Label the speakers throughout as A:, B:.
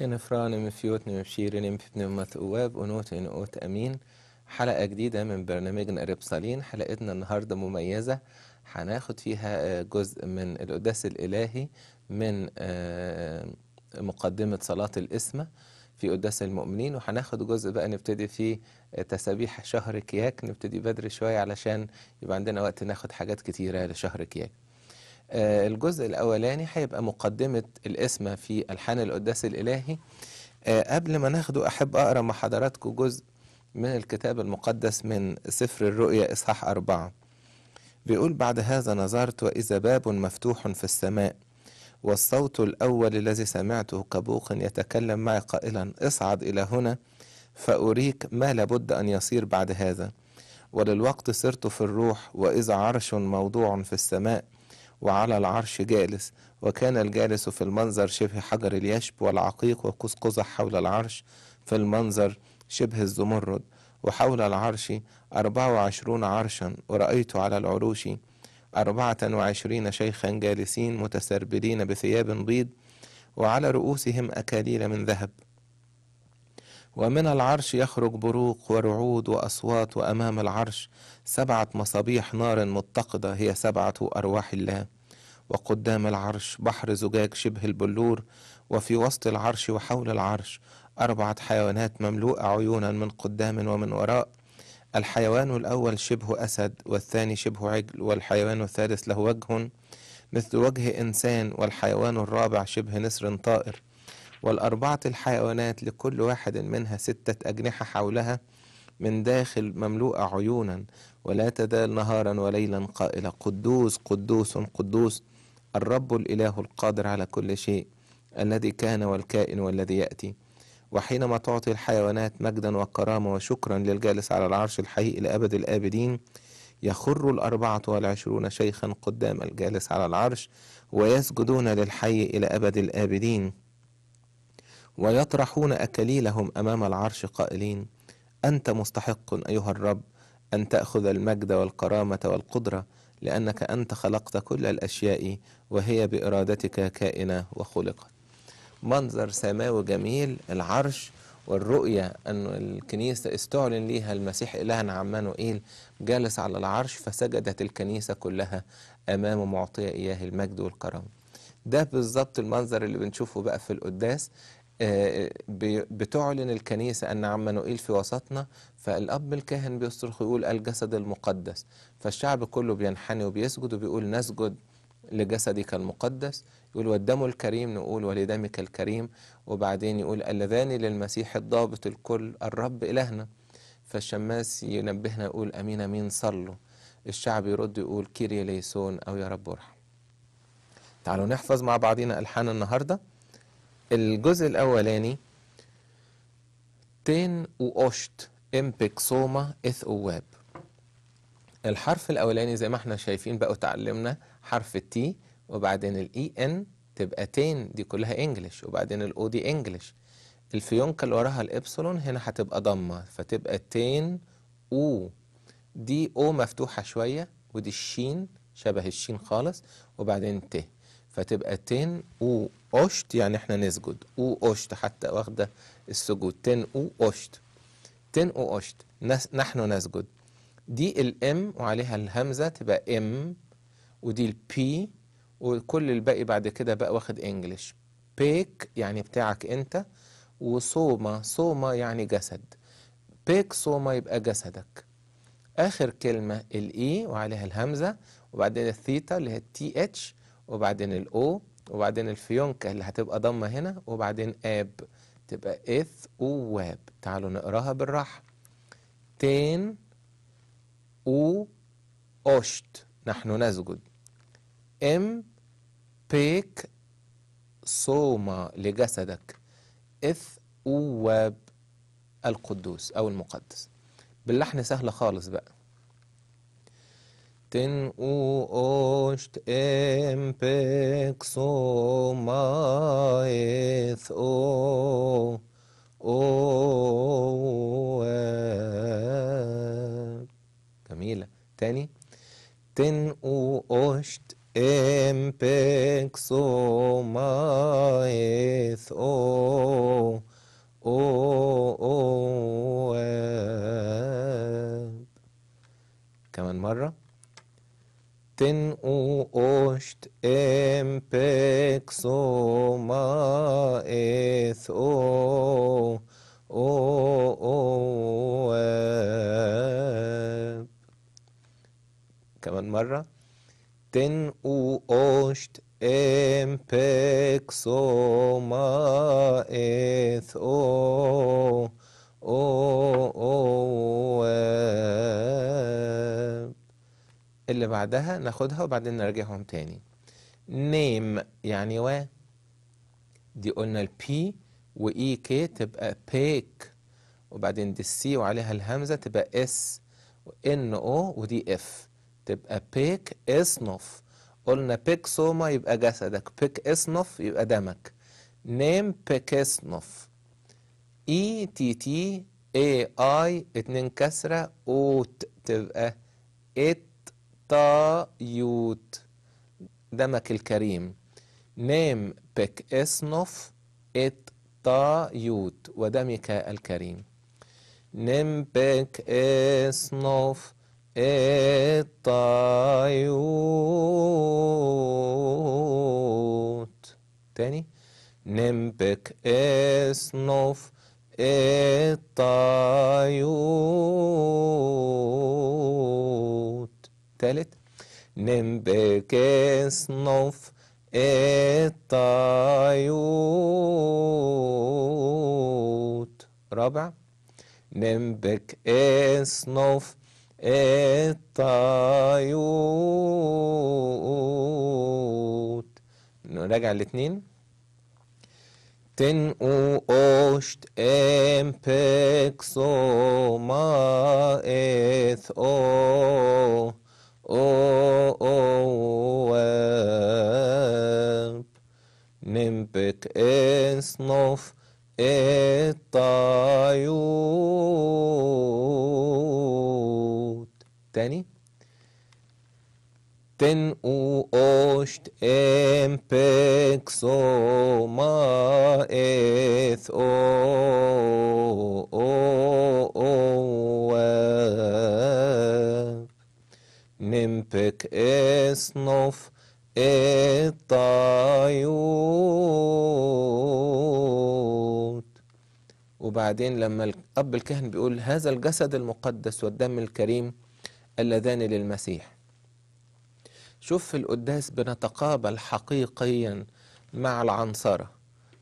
A: أخينا فران مفيوتني مبشيرني مفتني متقواب ونوت أوت أمين حلقة جديدة من برنامجنا ربصالين حلقتنا النهاردة مميزة هناخد فيها آه، جزء من القداس الإلهي من آه، مقدمة صلاة الإسمة في قداس المؤمنين وهناخد جزء بقى نبتدي فيه آه، تسابيح شهر كياك نبتدي بدري شوية علشان يبقى عندنا وقت ناخد حاجات كتيرة لشهر كياك آه، الجزء الأولاني هيبقى مقدمة القسمة في ألحان القداس الإلهي آه، قبل ما ناخده أحب أقرأ مع حضراتكم جزء من الكتاب المقدس من سفر الرؤيا إصحاح أربعة بيقول بعد هذا نظرت وإذا باب مفتوح في السماء والصوت الأول الذي سمعته كبوق يتكلم معي قائلا اصعد إلى هنا فأريك ما لابد أن يصير بعد هذا وللوقت صرت في الروح وإذا عرش موضوع في السماء وعلى العرش جالس وكان الجالس في المنظر شبه حجر اليشب والعقيق وقوس قزح حول العرش في المنظر شبه الزمرد وحول العرش أربعة وعشرون عرشا ورأيت على العروش أربعة وعشرين شيخا جالسين متسربلين بثياب بيض وعلى رؤوسهم أكاليل من ذهب ومن العرش يخرج بروق ورعود وأصوات وأمام العرش سبعة مصابيح نار متقدة هي سبعة أرواح الله وقدام العرش بحر زجاج شبه البلور وفي وسط العرش وحول العرش أربعة حيوانات مملوءة عيونا من قدام ومن وراء الحيوان الأول شبه أسد والثاني شبه عجل والحيوان الثالث له وجه مثل وجه إنسان والحيوان الرابع شبه نسر طائر والأربعة الحيوانات لكل واحد منها ستة أجنحة حولها من داخل مملوءة عيونا ولا تزال نهارا وليلا قائلة قدوس قدوس قدوس الرب الإله القادر على كل شيء الذي كان والكائن والذي يأتي وحينما تعطي الحيوانات مجدا وكرامة وشكرا للجالس على العرش إلى لأبد الآبدين يخر الأربعة والعشرون شيخا قدام الجالس على العرش ويسجدون للحي إلى أبد الآبدين ويطرحون اكاليلهم امام العرش قائلين انت مستحق ايها الرب ان تاخذ المجد والكرامه والقدره لانك انت خلقت كل الاشياء وهي بارادتك كائنه وخلقت منظر سماوي جميل العرش والرؤية أن الكنيسة استعلن ليها المسيح إلهنا عمانوئيل نعم جالس على العرش فسجدت الكنيسة كلها أمامه معطية إياه المجد والكرامة ده بالظبط المنظر اللي بنشوفه بقى في القداس آه، آه، بتعلن الكنيسة أن عم نوئيل في وسطنا فالأب الكاهن بيصرخ يقول الجسد المقدس فالشعب كله بينحني وبيسجد وبيقول نسجد لجسدك المقدس يقول والدم الكريم نقول ولدمك الكريم وبعدين يقول اللذان للمسيح الضابط الكل الرب إلهنا فالشماس ينبهنا يقول أمين أمين صلوا الشعب يرد يقول كيري ليسون أو يا رب ارحم تعالوا نحفظ مع بعضنا ألحان النهارده الجزء الأولاني تين وأشت اث اواب الحرف الأولاني زي ما احنا شايفين بقى اتعلمنا حرف التي وبعدين الاي ان e تبقى تين دي كلها انجلش وبعدين الاو دي انجلش الفيونكة اللي وراها الابسلون هنا هتبقى ضمة فتبقى تين او دي او مفتوحة شوية ودي الشين شبه الشين خالص وبعدين ت فتبقى تين او أشت يعني احنا نسجد أو أشت حتى واخدة السجود تن أو أشت تن أو أشت نحن نسجد دي الام وعليها الهمزة تبقى ام ودي البي وكل الباقي بعد كده بقى واخد انجلش بيك يعني بتاعك انت وصوما صوما يعني جسد بيك صوما يبقى جسدك اخر كلمة الاي e وعليها الهمزة وبعدين الثيتا اللي هي تي اتش وبعدين الاو وبعدين الفيونكة اللي هتبقى ضمة هنا وبعدين آب تبقى إث وواب تعالوا نقراها بالراحة تين أو أشت نحن نسجد إم بيك صوما لجسدك إث أواب القدوس أو المقدس باللحن سهل خالص بقى تن او اوشت ام پکسو ما ایث او او جميلة تاني تن او اوشت ام پکسو ما ایث او او او كمان مره تن او اوشت ام پکسو ما اث او او او كمان مرة تن او اوشت ام پکسو ما اث او او او اللي بعدها ناخدها وبعدين نرجعهم تاني نيم يعني و دي قلنا البي واي كي تبقى بيك وبعدين دي السي وعليها الهمزه تبقى اس ان او ودي اف تبقى بيك اصنف قلنا بيك سوما يبقى جسدك بيك اصنف يبقى دمك نيم بيك اصنف اي تي تي اي اي اتنين كسره اوت تبقى ات طايوت دمك الكريم نام بك اسنوف ات طايوت ودمك الكريم نام بك ات الطايوت تاني نام بك اصنف الطايوت تالت نم نوف الطيوت رابع نمبك نوف الطيوت نراجع تن او اوشت بيكسو ما اث او oeb nimpek esnof الطايوت تاني ten u osht empekso ma eth o o o نمبك اسنوف الطيوت وبعدين لما الأب الكهن بيقول هذا الجسد المقدس والدم الكريم اللذان للمسيح شوف في القداس بنتقابل حقيقيا مع العنصرة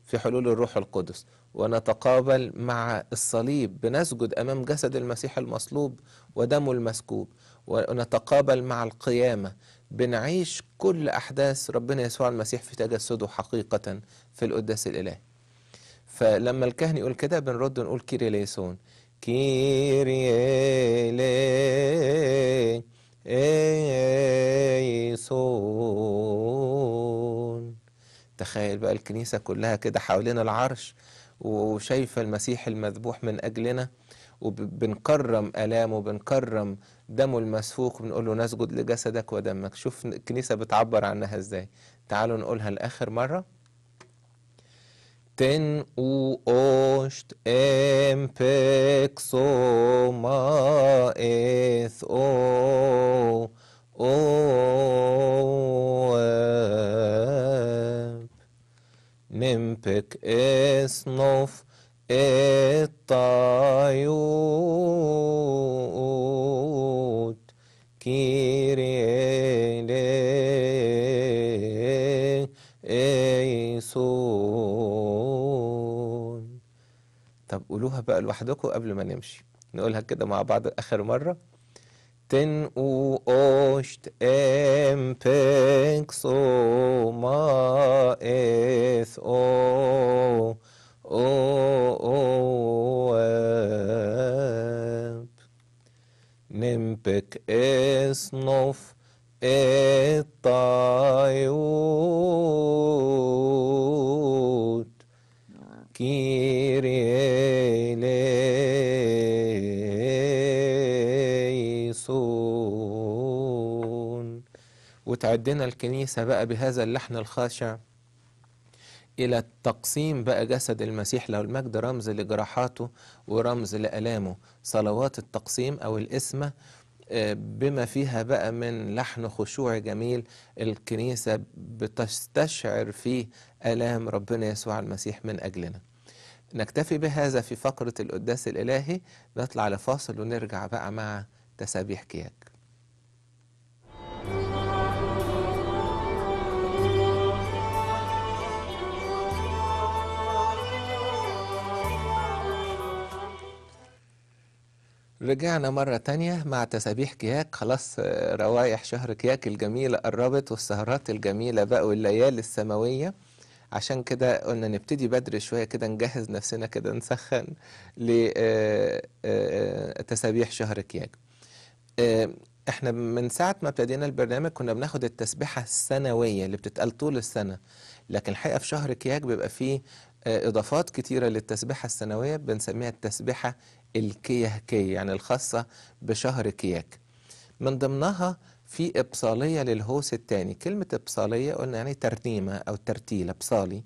A: في حلول الروح القدس ونتقابل مع الصليب بنسجد امام جسد المسيح المصلوب ودمه المسكوب ونتقابل مع القيامه بنعيش كل احداث ربنا يسوع المسيح في تجسده حقيقه في القداس الالهي فلما الكهن يقول كده بنرد ونقول كيري ليسون كيري ليسون تخيل بقى الكنيسه كلها كده حوالين العرش وشايفة المسيح المذبوح من أجلنا وبنكرم آلامه بنكرم دمه المسفوق بنقول له نسجد لجسدك ودمك شوف الكنيسة بتعبر عنها إزاي تعالوا نقولها لآخر مرة تن او اوشت osht empexoma اث او لوحدكم قبل ما نمشي نقولها كده مع بعض آخر مرة تن او اوشت ام سو ما اث او او او اب بك اس نوف اتايوت نعم. كيريت وتعدنا الكنيسة بقى بهذا اللحن الخاشع إلى التقسيم بقى جسد المسيح له المجد رمز لجراحاته ورمز لألامه صلوات التقسيم أو الإسمة آه، بما فيها بقى من لحن خشوع جميل الكنيسة بتستشعر فيه ألام ربنا يسوع المسيح من أجلنا نكتفي بهذا في فقرة القداس الإلهي نطلع لفاصل ونرجع بقى مع تسابيح كياد رجعنا مرة تانية مع تسابيح كياك خلاص روايح شهر كياك الجميلة قربت والسهرات الجميلة بقى والليالي السماوية عشان كده قلنا نبتدي بدري شوية كده نجهز نفسنا كده نسخن لتسابيح آه، آه، آه، شهر كياك احنا من ساعة ما ابتدينا البرنامج كنا بناخد التسبيحة السنوية اللي بتتقال طول السنة لكن الحقيقة في شهر كياك بيبقى فيه إضافات كتيرة للتسبيحة السنوية بنسميها التسبيحة الكيهكية يعني الخاصة بشهر كياك من ضمنها في إبصالية للهوس الثاني كلمة إبصالية قلنا يعني ترنيمة أو ترتيل إبصالي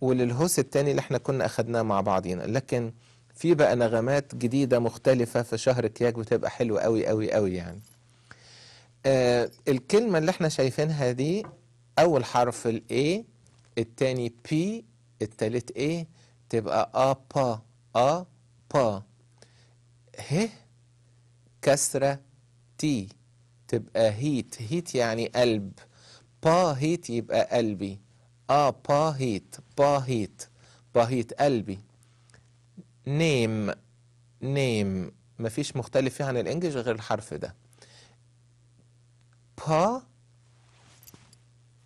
A: وللهوس الثاني اللي احنا كنا أخدناه مع بعضينا لكن في بقى نغمات جديدة مختلفة في شهر كياك بتبقى حلوة قوي قوي قوي يعني آه الكلمة اللي احنا شايفينها دي أول حرف الاي A بي P التالت A تبقى آ با آ با ه كسرة تي تبقى هيت هيت يعني قلب با هيت يبقى قلبي آ با هيت با هيت با هيت قلبي نيم نيم مفيش مختلف فيه عن الانجليش غير الحرف ده با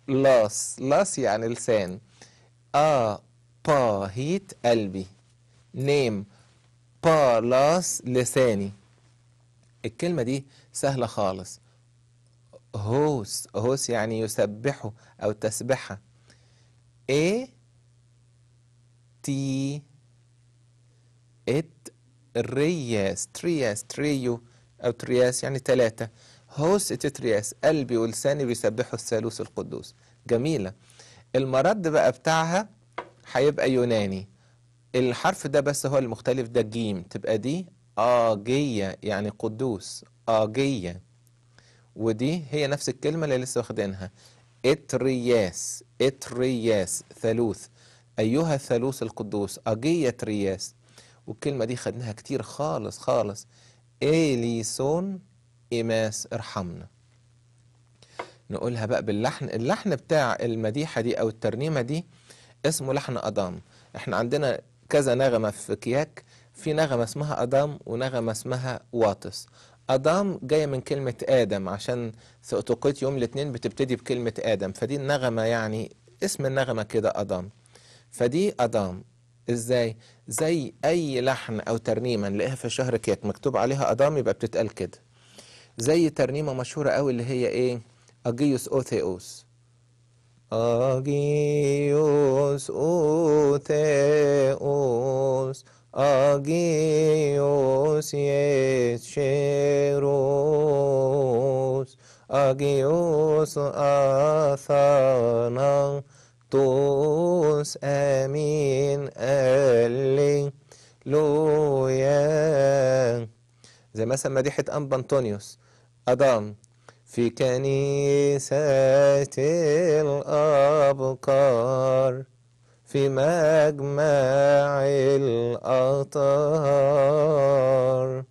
A: لاس لاس يعني لسان آ با هيت قلبي نيم بالاس لساني الكلمة دي سهلة خالص هوس هوس يعني يسبحه أو تسبحه اي تي ات رياس ترياس تريو أو ترياس يعني ثلاثة هوس ات ترياس قلبي ولساني بيسبحوا الثالوث القدوس جميلة المرد بقى بتاعها هيبقى يوناني الحرف ده بس هو المختلف ده جيم تبقى دي آجية يعني قدوس آجية ودي هي نفس الكلمة اللي لسه واخدينها اترياس اترياس ثالوث أيها الثالوث القدوس أجية ترياس والكلمة دي خدناها كتير خالص خالص إليسون إيماس ارحمنا نقولها بقى باللحن اللحن بتاع المديحة دي أو الترنيمة دي اسمه لحن أضام احنا عندنا كذا نغمة في كياك في نغمة اسمها أدام ونغمة اسمها واطس أدام جاية من كلمة آدم عشان سأتوقيت يوم الاثنين بتبتدي بكلمة آدم فدي النغمة يعني اسم النغمة كده أدام فدي أدام إزاي؟ زي أي لحن أو ترنيمة نلاقيها في شهر كيك مكتوب عليها أدام يبقى بتتقال كده زي ترنيمة مشهورة أوي اللي هي إيه؟ أجيوس أوثيوس Agios o uteos, agios yesheros, agios athanan, tos amin Elin, Loyen. زي مثلا مديحة أنبا أنطونيوس أدام في كنيسة الأبقار في مجمع الأطهار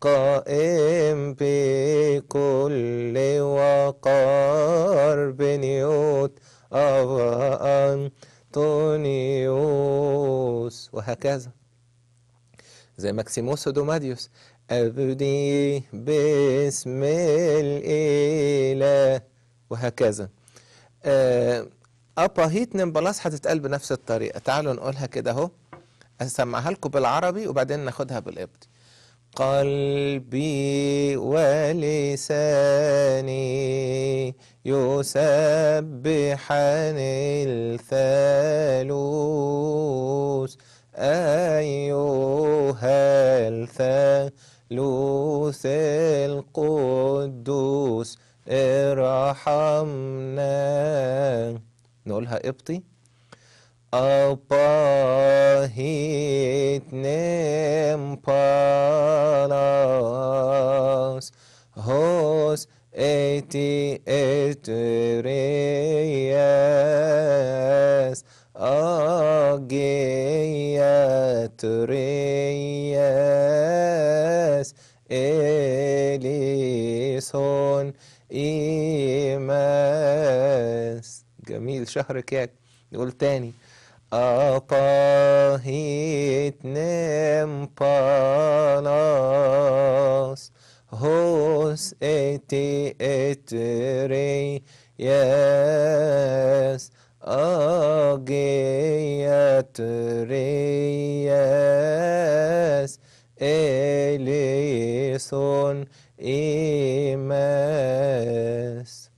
A: قائم بكل وقار بنيوت أبا أنطونيوس وهكذا زي ماكسيموس ودوماديوس أبدي باسم الإله وهكذا آه، أبا أباهيتنم بلاص هتتقال بنفس الطريقة تعالوا نقولها كده أهو أسمعها لكم بالعربي وبعدين ناخدها بالقبطي قلبي ولساني يسبحان الثالوث أيها الثالوث لوث القدوس ارحمنا نقولها ابطي أباهيت نيم بالاس هوس ايتي اترياس أجياترياس ميسون إيماس جميل شهر كياك نقول تاني أطاهي نم بالاس هوس اتي اتري ياس أجيت رياس إليسون إيماس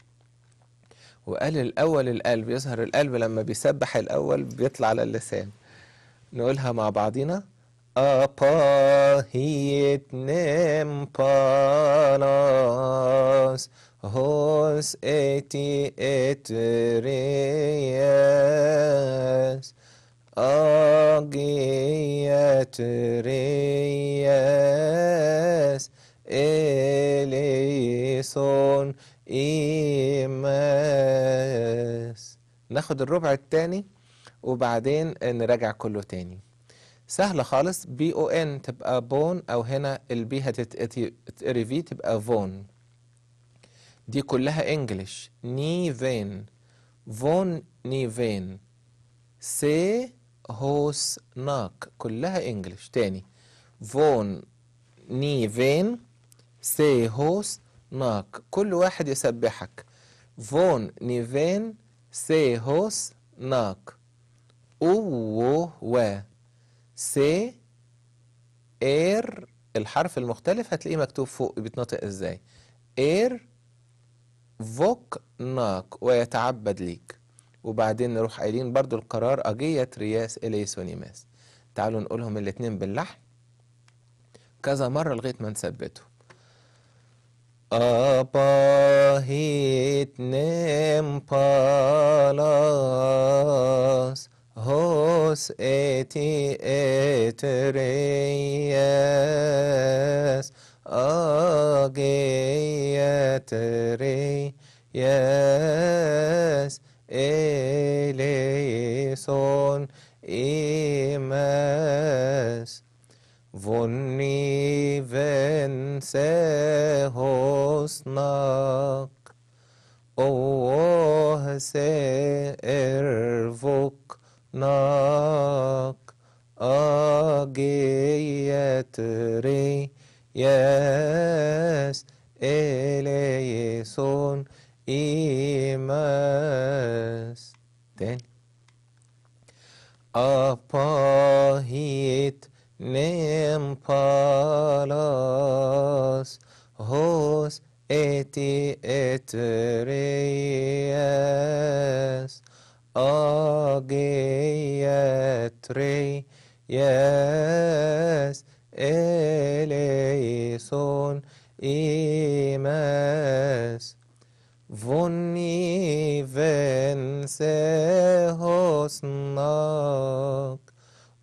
A: وقال الأول القلب يظهر القلب لما بيسبح الأول بيطلع على اللسان نقولها مع بعضينا Apahitnem باناس هوس إتي إترياس أجي إترياس إليسون إيماس ناخد الربع التاني وبعدين نراجع كله تاني سهلة خالص بي او ان تبقى بون او هنا البي هتتقري في تبقى فون دي كلها انجلش نيفين فون نيفين سي هوس ناك كلها انجلش تاني فون نيفين سي هوس ناك كل واحد يسبحك فون نيفين سي هوس ناك أو و سي إير الحرف المختلف هتلاقيه مكتوب فوق بيتنطق ازاي إير فوك ناك ويتعبد ليك وبعدين نروح قايلين برضو القرار أجية رياس إليسونيماس تعالوا نقولهم الاتنين باللحن كذا مرة لغاية ما نثبته Apahitnem palas hos eti etereyes ageyes Betrayers, eleison, imas. Vonni vence hosnak,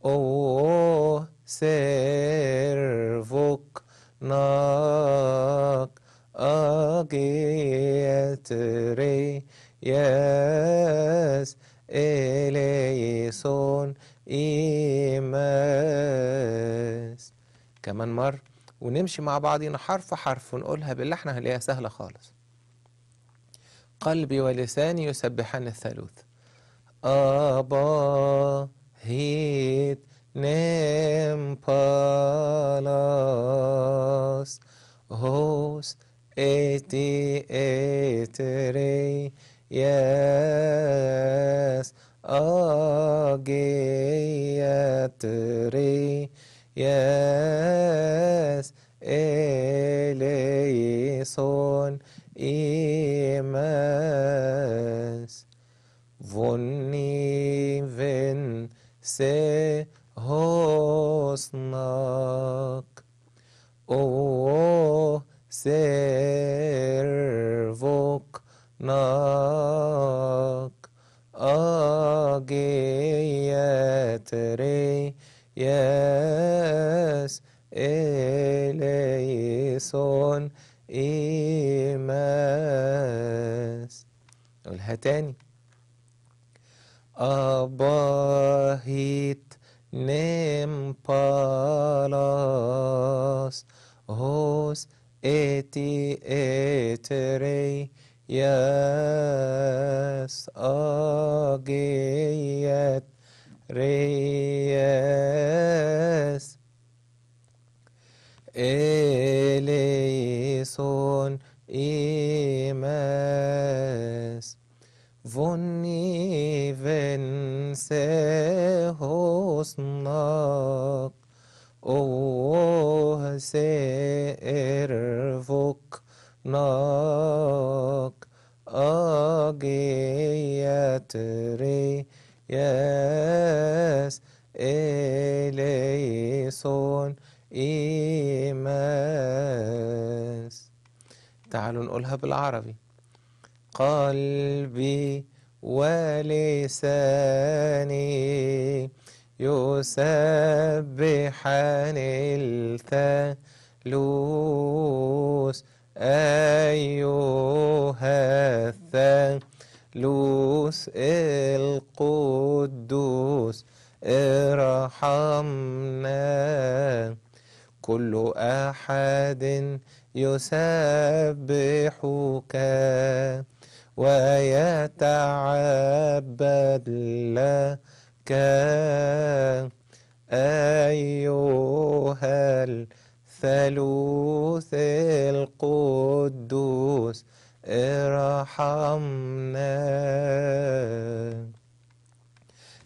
A: o servok nak, agetre, yes, eleison, إيماس كمان مرة ونمشي مع بعضينا حرف حرف ونقولها باللحن هنلاقيها سهلة خالص قلبي ولساني يسبحان الثالوث أبا هيت نيم بالاس هوس اتي اتري ياس Ageyatriyas eleison imas voniven se hosnak o servok nak ياس إليسون إيماس قولها تاني أباهيت نيم بالاس هوس إتي إتري ياس أجيت رياس إليسون إيماس فوني فنسي حسنك أوه سيرفك ناك قولها بالعربي قلبي ولساني يسبحان الثالوث أيها الثالوث القدوس ارحمنا كل أحد يسبحك ويتعبد لك أيها الثالوث القدوس ارحمنا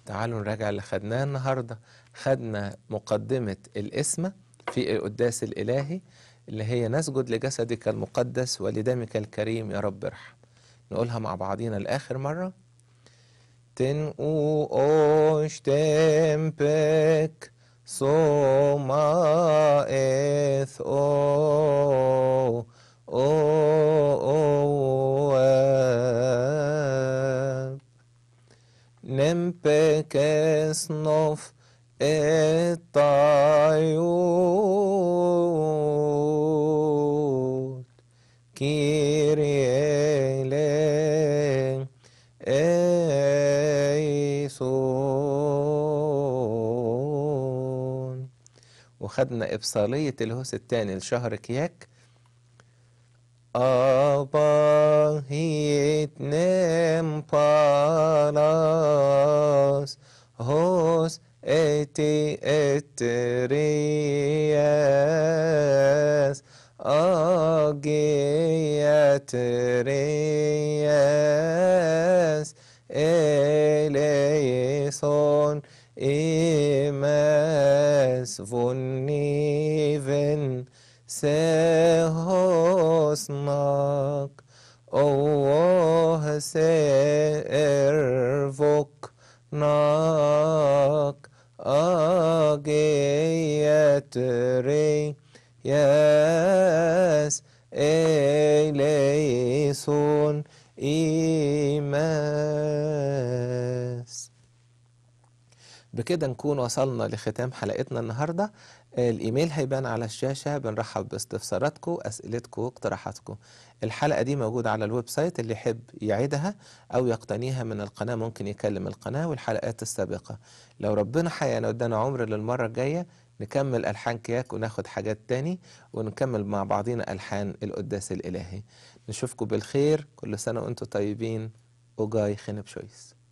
A: تعالوا نراجع اللي خدناه النهارده خدنا مقدمة القسمة في القداس الإلهي اللي هي نسجد لجسدك المقدس ولدمك الكريم يا رب ارحم نقولها مع بعضينا لآخر مرة تنقو اوش تمبك سوما اث او او او نمبك اسنوف اتايو كيري ايسون وخدنا إبصالية الهوس التاني لشهر كياك أبا هيتنام بالاس هوس اتي اترياس Agiatrias eleison imes vuniven sehosnak ovoh servok nak agiatrias jäs إيماس بكده نكون وصلنا لختام حلقتنا النهاردة الإيميل هيبان على الشاشة بنرحب باستفساراتكم أسئلتكم واقتراحاتكم الحلقة دي موجودة على الويب سايت اللي يحب يعيدها أو يقتنيها من القناة ممكن يكلم القناة والحلقات السابقة لو ربنا حيانا ودانا عمر للمرة الجاية نكمل ألحان كياك وناخد حاجات تاني ونكمل مع بعضينا ألحان القداس الإلهي نشوفكم بالخير كل سنة وأنتم طيبين وجاي خنب شويس